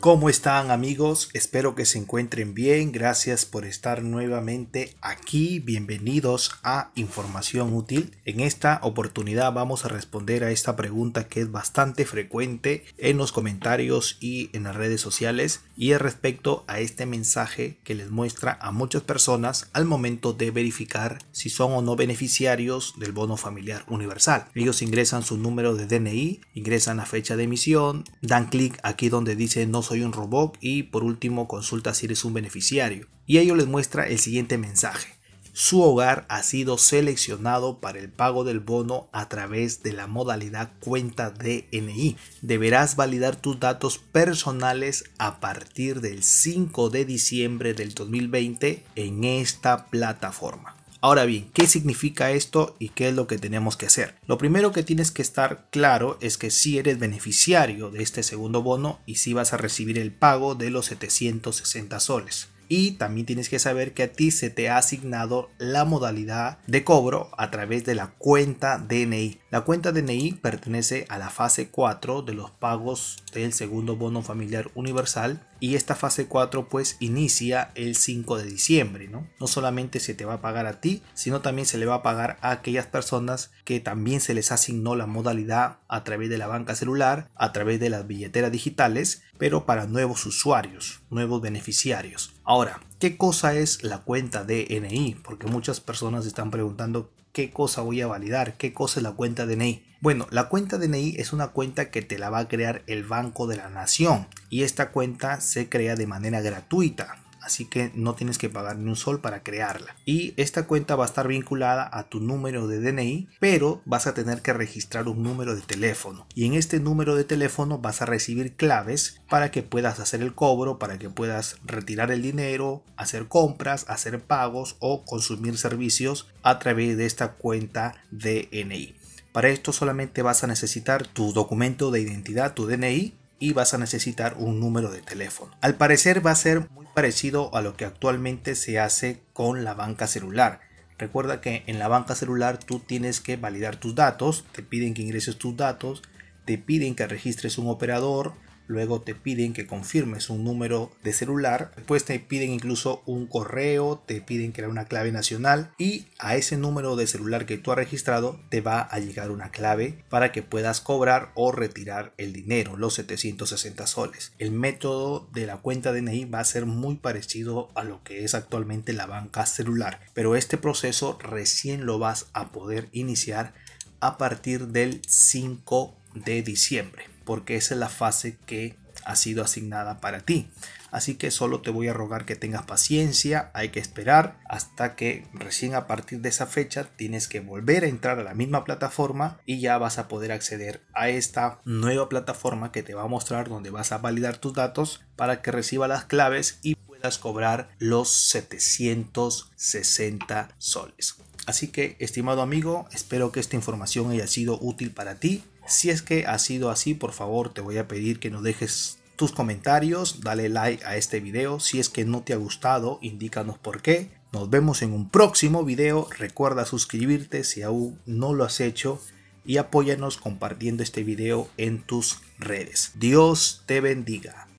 ¿Cómo están amigos? Espero que se encuentren bien. Gracias por estar nuevamente aquí. Bienvenidos a Información Útil. En esta oportunidad vamos a responder a esta pregunta que es bastante frecuente en los comentarios y en las redes sociales y es respecto a este mensaje que les muestra a muchas personas al momento de verificar si son o no beneficiarios del bono familiar universal. Ellos ingresan su número de DNI, ingresan la fecha de emisión, dan clic aquí donde dice no soy un robot y por último consulta si eres un beneficiario. Y ello les muestra el siguiente mensaje. Su hogar ha sido seleccionado para el pago del bono a través de la modalidad cuenta DNI. Deberás validar tus datos personales a partir del 5 de diciembre del 2020 en esta plataforma. Ahora bien, ¿qué significa esto y qué es lo que tenemos que hacer? Lo primero que tienes que estar claro es que si eres beneficiario de este segundo bono y si vas a recibir el pago de los 760 soles. Y también tienes que saber que a ti se te ha asignado la modalidad de cobro a través de la cuenta DNI. La cuenta DNI pertenece a la fase 4 de los pagos del segundo bono familiar universal y esta fase 4 pues inicia el 5 de diciembre, ¿no? No solamente se te va a pagar a ti, sino también se le va a pagar a aquellas personas que también se les asignó la modalidad a través de la banca celular, a través de las billeteras digitales, pero para nuevos usuarios, nuevos beneficiarios. Ahora, ¿qué cosa es la cuenta DNI? Porque muchas personas están preguntando qué cosa voy a validar, qué cosa es la cuenta DNI. Bueno, la cuenta DNI es una cuenta que te la va a crear el Banco de la Nación y esta cuenta se crea de manera gratuita así que no tienes que pagar ni un sol para crearla. Y esta cuenta va a estar vinculada a tu número de DNI, pero vas a tener que registrar un número de teléfono. Y en este número de teléfono vas a recibir claves para que puedas hacer el cobro, para que puedas retirar el dinero, hacer compras, hacer pagos o consumir servicios a través de esta cuenta DNI. Para esto solamente vas a necesitar tu documento de identidad, tu DNI, y vas a necesitar un número de teléfono. Al parecer va a ser muy parecido a lo que actualmente se hace con la banca celular. Recuerda que en la banca celular tú tienes que validar tus datos, te piden que ingreses tus datos, te piden que registres un operador, luego te piden que confirmes un número de celular, después te piden incluso un correo, te piden crear una clave nacional y a ese número de celular que tú has registrado te va a llegar una clave para que puedas cobrar o retirar el dinero, los 760 soles. El método de la cuenta DNI va a ser muy parecido a lo que es actualmente la banca celular, pero este proceso recién lo vas a poder iniciar a partir del 5 de diciembre porque esa es la fase que ha sido asignada para ti. Así que solo te voy a rogar que tengas paciencia, hay que esperar hasta que recién a partir de esa fecha tienes que volver a entrar a la misma plataforma y ya vas a poder acceder a esta nueva plataforma que te va a mostrar donde vas a validar tus datos para que reciba las claves y puedas cobrar los 760 soles. Así que, estimado amigo, espero que esta información haya sido útil para ti. Si es que ha sido así, por favor te voy a pedir que nos dejes tus comentarios, dale like a este video. Si es que no te ha gustado, indícanos por qué. Nos vemos en un próximo video. Recuerda suscribirte si aún no lo has hecho y apóyanos compartiendo este video en tus redes. Dios te bendiga.